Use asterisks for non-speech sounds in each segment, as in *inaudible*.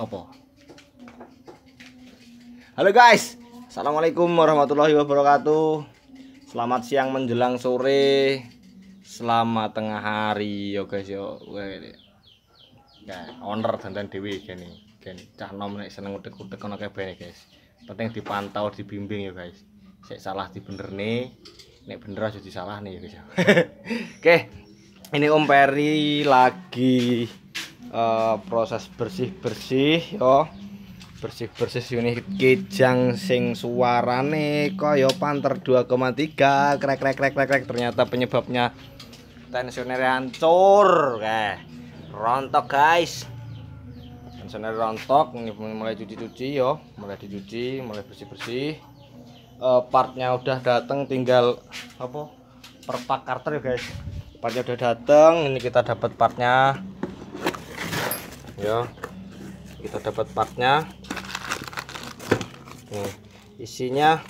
Apa? Halo guys. Assalamualaikum warahmatullahi wabarakatuh. Selamat siang menjelang sore. Selamat tengah hari yo guys yo. Ya, owner dan Dewi, gini. Gini cah nom nek seneng udah utek ana kayak guys. Penting dipantau, dibimbing ya guys. Saya salah di bener nih, nek bener aja nih ya guys. Ya. *laughs* Oke. Ini Om Peri lagi uh, proses bersih bersih yo bersih bersih unit kijang sing suara suarane koyo panter 2,3 krek krek krek krek krek ternyata penyebabnya tensioner hancur kayak eh. rontok guys tensioner rontok ini mulai cuci cuci yo mulai dicuci mulai bersih bersih uh, partnya udah dateng tinggal apa perpak karter guys partnya udah dateng ini kita dapat partnya ya kita dapat partnya nih isinya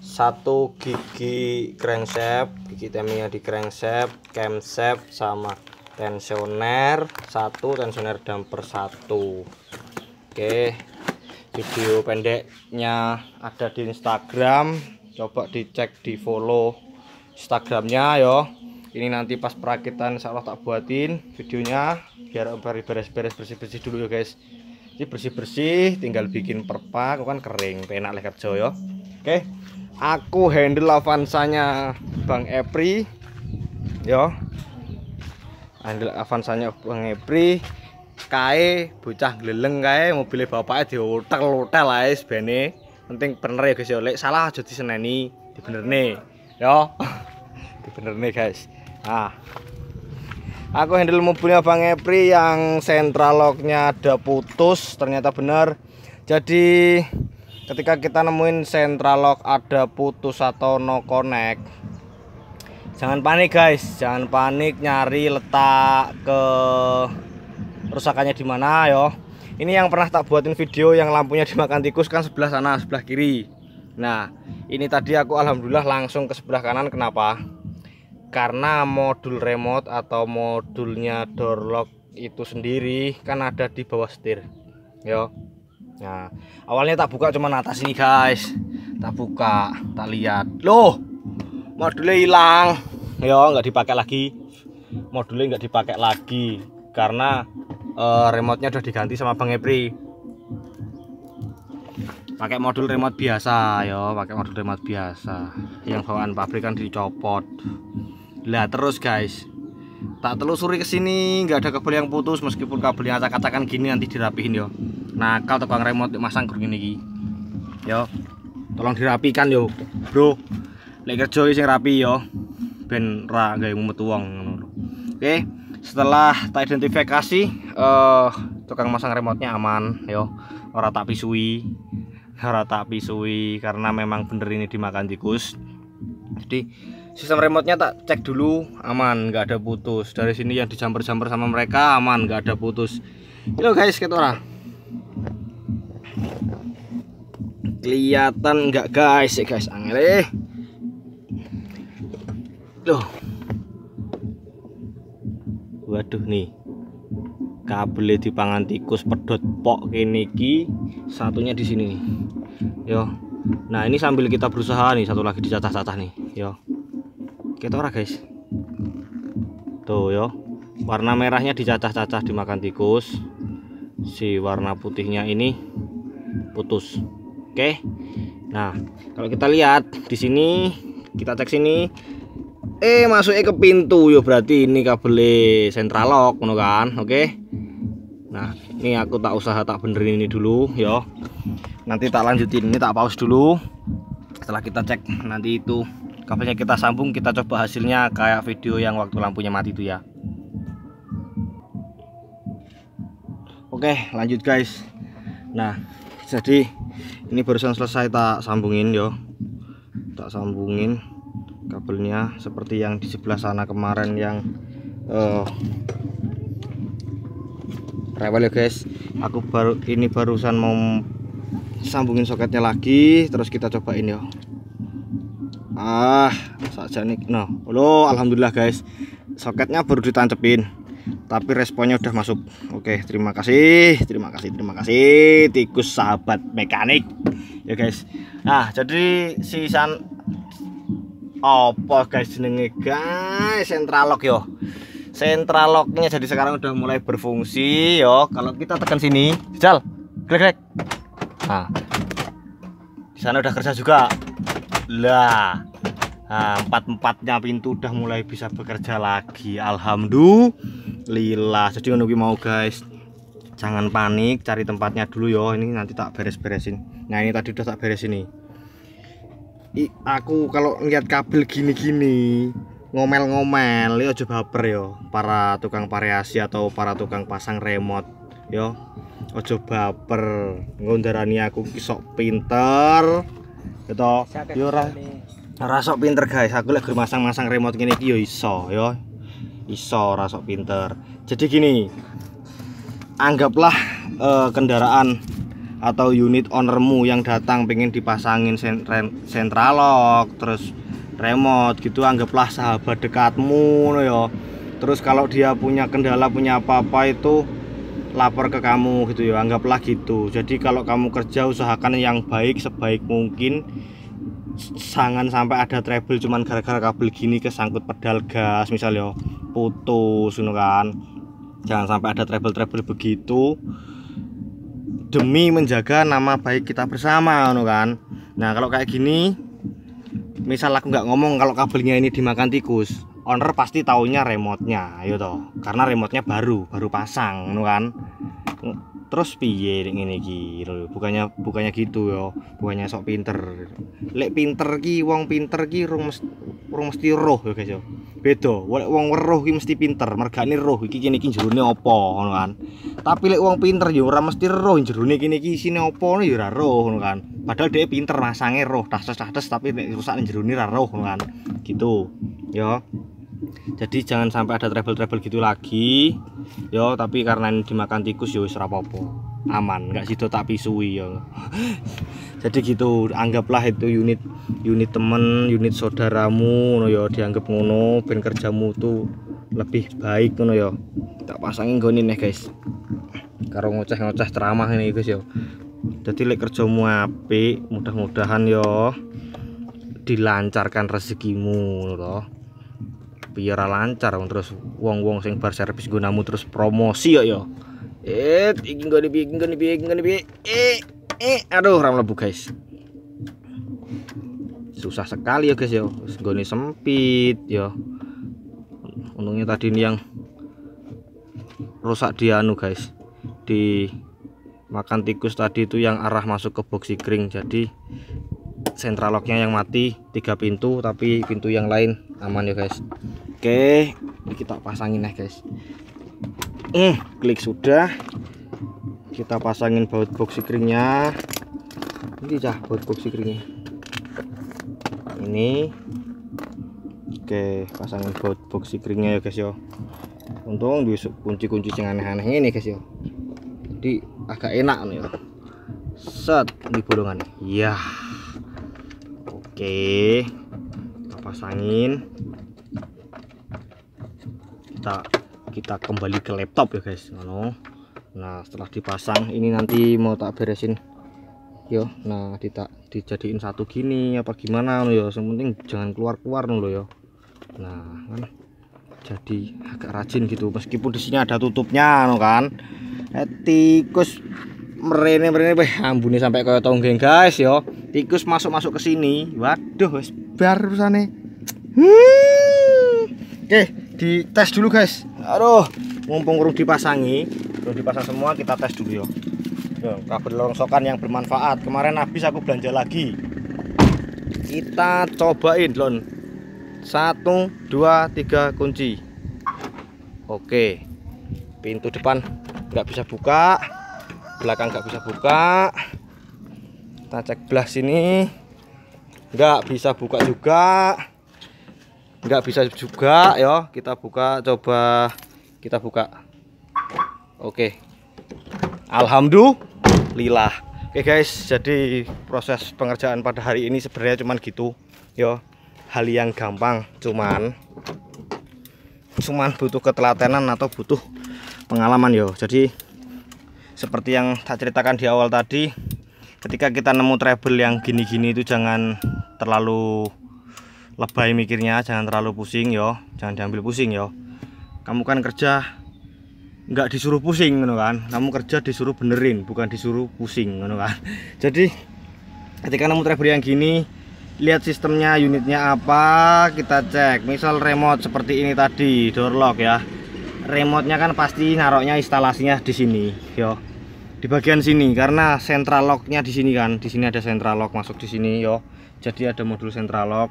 satu gigi crankshaft gigi temnya di crankshaft camshaft sama tensioner satu tensioner damper satu oke video pendeknya ada di Instagram coba dicek di follow Instagramnya yo ini nanti pas perakitan Allah tak buatin videonya biar beres-beres bersih-bersih dulu ya guys ini bersih-bersih tinggal bikin perpak kan kering enak lekat kerja ya oke aku handle avansanya Bang Epri yo ya. handle avansanya Bang Epri kae bocah gleleng kae mobilnya bapaknya di hotel-hotel ae sebene penting bener ya guys ya lek salah aja diseneni dibenerne yo ya bener nih guys nah aku handle mobilnya Bang Epri yang central locknya ada putus ternyata benar jadi ketika kita nemuin central lock ada putus atau no connect jangan panik guys jangan panik nyari letak ke rusakannya di mana yo ini yang pernah tak buatin video yang lampunya dimakan tikus kan sebelah sana sebelah kiri nah ini tadi aku alhamdulillah langsung ke sebelah kanan kenapa karena modul remote atau modulnya door lock itu sendiri kan ada di bawah setir yo nah awalnya tak buka cuma atas ini guys tak buka tak lihat loh modulnya hilang yo nggak dipakai lagi modulnya nggak dipakai lagi karena uh, remote-nya udah diganti sama Bang Epri pakai modul remote biasa yo pakai modul remote biasa yang bawaan pabrikan dicopot lah terus guys tak telusuri ke sini nggak ada kabel yang putus meskipun kabel yang acak-acakan gini nanti dirapihin yo nah nakal tukang remote masang kurang ini yo tolong dirapikan yo bro lagi kerja sing rapi yo ben ra gawe mumet oke setelah tak identifikasi uh, tukang masang remote nya aman yo ora tak pisui ora tak pisui karena memang bener ini dimakan tikus jadi sistem remote-nya tak cek dulu aman nggak ada putus dari sini yang dijamper-jamper sama mereka aman nggak ada putus Halo guys ketora kelihatan nggak guys ya guys angle eh. loh waduh nih kabel di pangan tikus pedot pok ini ki satunya di sini yo nah ini sambil kita berusaha nih satu lagi dicacah-cacah nih yo kita guys tuh yo warna merahnya dicacah-cacah dimakan tikus si warna putihnya ini putus oke okay? nah kalau kita lihat di sini kita cek sini eh masuknya ke pintu yo berarti ini kabel sentral lock no kan oke okay? nah ini aku tak usah tak benerin ini dulu yo nanti tak lanjutin ini tak pause dulu setelah kita cek nanti itu kabelnya kita sambung kita coba hasilnya kayak video yang waktu lampunya mati itu ya oke lanjut guys nah jadi ini barusan selesai tak sambungin yo tak sambungin kabelnya seperti yang di sebelah sana kemarin yang uh, rewel ya guys aku baru ini barusan mau sambungin soketnya lagi terus kita cobain yo ah saja nih no nah, lo alhamdulillah guys soketnya baru ditancepin tapi responnya udah masuk oke terima kasih terima kasih terima kasih tikus sahabat mekanik ya guys nah jadi si san opo guys jenenge guys lock yo locknya jadi sekarang udah mulai berfungsi yo kalau kita tekan sini jal klik klik nah di sana udah kerja juga lah empat-empatnya pintu udah mulai bisa bekerja lagi Alhamdulillah jadi menunggu mau guys jangan panik cari tempatnya dulu yo ini nanti tak beres-beresin nah ini tadi udah tak beres ini I, aku kalau ngeliat kabel gini-gini ngomel-ngomel yo coba baper yo para tukang variasi atau para tukang pasang remote yo ojo baper ngundarani aku kisok pinter gitu yo ora ora sok pinter guys aku lagi masang-masang remote gini, yo iso yo iso ora sok pinter jadi gini anggaplah uh, kendaraan atau unit ownermu yang datang pengen dipasangin sentral lock terus remote gitu anggaplah sahabat dekatmu no yo terus kalau dia punya kendala punya apa-apa itu lapor ke kamu gitu ya anggaplah gitu jadi kalau kamu kerja usahakan yang baik sebaik mungkin jangan sampai ada trouble cuman gara-gara kabel gini kesangkut pedal gas misalnya putus gitu kan jangan sampai ada trouble treble begitu demi menjaga nama baik kita bersama gitu kan nah kalau kayak gini misal aku nggak ngomong kalau kabelnya ini dimakan tikus owner pasti taunya remote-nya ayo toh karena remote-nya baru baru pasang nu kan terus piye ini iki bukannya bukannya gitu yo bukannya sok pinter lek pinter ki wong pinter ki rung rumus rung mesti roh yo guys yo beda wong weruh ki mesti pinter mergane roh iki kene iki jerone apa ngono kan tapi lek wong pinter yo ora mesti roh jerone kene iki isine apa ngono yo ora roh ngono kan padahal dia pinter masange roh tas tas tas tapi nek rusak jerone ora roh ngono kan gitu yo jadi jangan sampai ada travel-travel gitu lagi yo tapi karena ini dimakan tikus yo serapopo aman nggak situ tak pisui yo *laughs* jadi gitu anggaplah itu unit unit temen unit saudaramu no yo dianggap ngono ben kerjamu tuh lebih baik no yo tak pasangin goni nih guys karo ngoceh-ngoceh ceramah ini guys yo jadi lek kerjamu apik mudah-mudahan yo dilancarkan rezekimu loh biar lancar terus wong-wong sing bar servis gunamu terus promosi yo ya, yo. Ya. Eh, ingin gak piye, iki gak piye, iki gak Eh, eh aduh ram lebu guys. Susah sekali ya guys yo. Ya. nih sempit yo. Untungnya tadi ini yang rusak dia nu guys. Di makan tikus tadi itu yang arah masuk ke boxy kring jadi sentraloknya yang mati tiga pintu tapi pintu yang lain aman ya guys oke kita pasangin ya guys eh klik sudah kita pasangin baut box sikringnya ini cah baut box sikringnya ini oke pasangin baut box sikringnya ya guys yo untung bisa kunci-kunci yang aneh-aneh ini guys yo jadi agak enak nih ya. set di bolongan ya oke kita pasangin kita kita kembali ke laptop ya guys no, nah setelah dipasang ini nanti mau tak beresin yo nah kita dijadiin satu gini apa gimana no yo yang penting jangan keluar-keluar no yo nah kan jadi agak rajin gitu meskipun di sini ada tutupnya no kan eh, tikus merene merene beh ambune sampai kau tonggeng guys yo tikus masuk-masuk ke sini waduh wis barusan nih hmm. oke dites dulu guys aduh mumpung kurung dipasangi belum dipasang semua kita tes dulu ya kabel longsokan yang bermanfaat kemarin habis aku belanja lagi kita cobain lon satu dua tiga kunci oke pintu depan nggak bisa buka belakang nggak bisa buka kita cek belah sini nggak bisa buka juga nggak bisa juga ya kita buka coba kita buka oke Alhamdulillah oke guys jadi proses pengerjaan pada hari ini sebenarnya cuman gitu ya hal yang gampang cuman cuman butuh ketelatenan atau butuh pengalaman yo jadi seperti yang tak ceritakan di awal tadi ketika kita nemu treble yang gini-gini itu jangan terlalu lebay mikirnya jangan terlalu pusing yo jangan diambil pusing yo kamu kan kerja nggak disuruh pusing gitu kan kamu kerja disuruh benerin bukan disuruh pusing gitu kan *laughs* jadi ketika kamu travel yang gini lihat sistemnya unitnya apa kita cek misal remote seperti ini tadi door lock ya remote-nya kan pasti naroknya instalasinya di sini yo di bagian sini karena central locknya di sini kan di sini ada central lock masuk di sini yo jadi ada modul central lock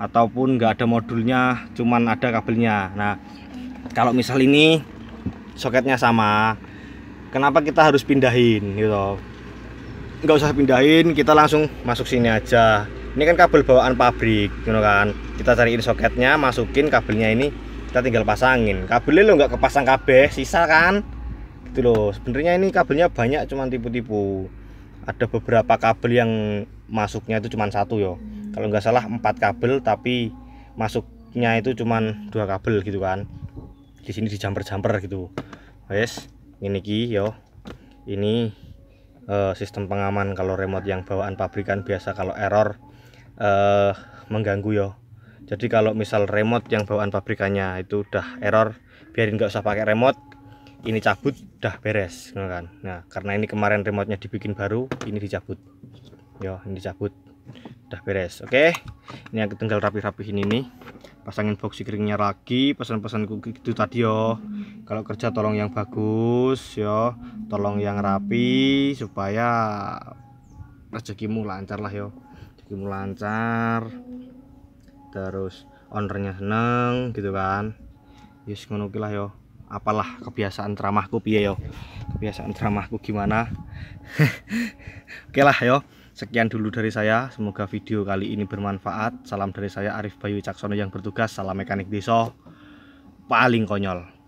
ataupun nggak ada modulnya cuman ada kabelnya nah kalau misal ini soketnya sama kenapa kita harus pindahin gitu nggak usah pindahin kita langsung masuk sini aja ini kan kabel bawaan pabrik gitu kan kita cariin soketnya masukin kabelnya ini kita tinggal pasangin kabelnya lo nggak kepasang kabel sisa kan gitu loh sebenarnya ini kabelnya banyak cuman tipu-tipu ada beberapa kabel yang masuknya itu cuma satu yo kalau nggak salah empat kabel tapi masuknya itu cuman dua kabel gitu kan di sini dijamper-jamper gitu wes ini ki yo ini uh, sistem pengaman kalau remote yang bawaan pabrikan biasa kalau error uh, mengganggu yo jadi kalau misal remote yang bawaan pabrikannya itu udah error biarin nggak usah pakai remote ini cabut udah beres kan nah karena ini kemarin remote nya dibikin baru ini dicabut yo ini dicabut udah beres oke okay? ini yang tinggal rapi-rapihin ini pasangin box kringnya lagi pesan-pesanku gitu tadi yo kalau kerja tolong yang bagus yo tolong yang rapi supaya rezekimu lancar lah yo rezekimu lancar terus ownernya seneng gitu kan yes ngono lah yo apalah kebiasaan ceramahku piye yo kebiasaan ceramahku gimana *laughs* oke okay lah yo Sekian dulu dari saya, semoga video kali ini bermanfaat. Salam dari saya Arif Bayu Caksono yang bertugas, salam mekanik Diso paling konyol.